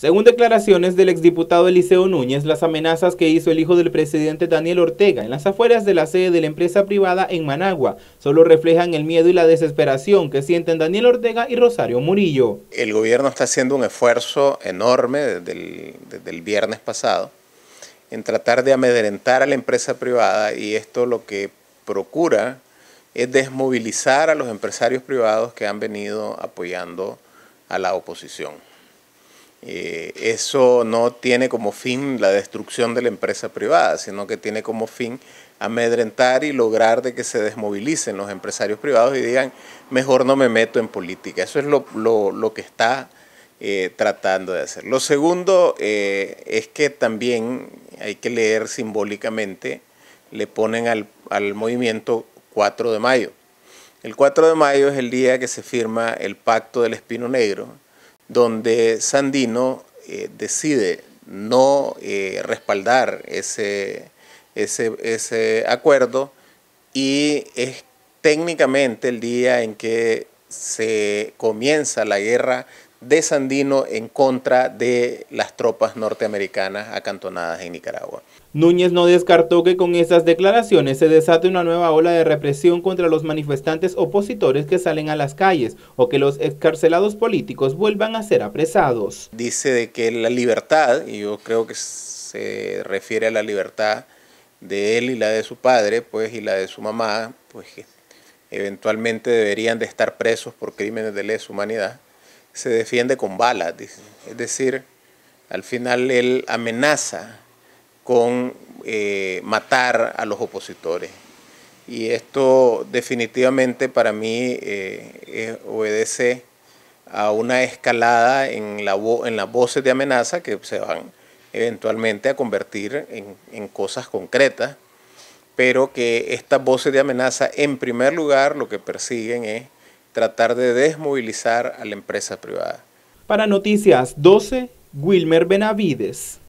Según declaraciones del exdiputado Eliseo Núñez, las amenazas que hizo el hijo del presidente Daniel Ortega en las afueras de la sede de la empresa privada en Managua solo reflejan el miedo y la desesperación que sienten Daniel Ortega y Rosario Murillo. El gobierno está haciendo un esfuerzo enorme desde el, el viernes pasado en tratar de amedrentar a la empresa privada y esto lo que procura es desmovilizar a los empresarios privados que han venido apoyando a la oposición. Eh, eso no tiene como fin la destrucción de la empresa privada, sino que tiene como fin amedrentar y lograr de que se desmovilicen los empresarios privados y digan, mejor no me meto en política. Eso es lo, que está eh, tratando de hacer. Lo segundo eh, es que también hay que leer simbólicamente, le ponen al, al movimiento 4 de mayo. El 4 de mayo es el día que se firma el pacto del Espino Negro, donde Sandino eh, decide no eh, respaldar ese, ese, acuerdo y es técnicamente el día en que se comienza la guerra de Sandino en contra de las tropas norteamericanas acantonadas en Nicaragua. Núñez no descartó que con esas declaraciones se desate una nueva ola de represión contra los manifestantes opositores que salen a las calles o que los excarcelados políticos vuelvan a ser apresados. Dice de que la libertad, y yo creo que se refiere a la libertad de él y la de su padre, pues y la de su mamá, pues eventualmente deberían de estar presos por crímenes de lesa humanidad se defiende con balas, es decir, al final él amenaza con eh, matar a los opositores. Y esto definitivamente para mí eh, obedece a una escalada en, la las voces de amenaza que se van eventualmente a convertir en, en cosas concretas, pero que estas voces de amenaza en primer lugar lo que persiguen es tratar de desmovilizar a la empresa privada. Para Noticias 12, Wilmer Benavides.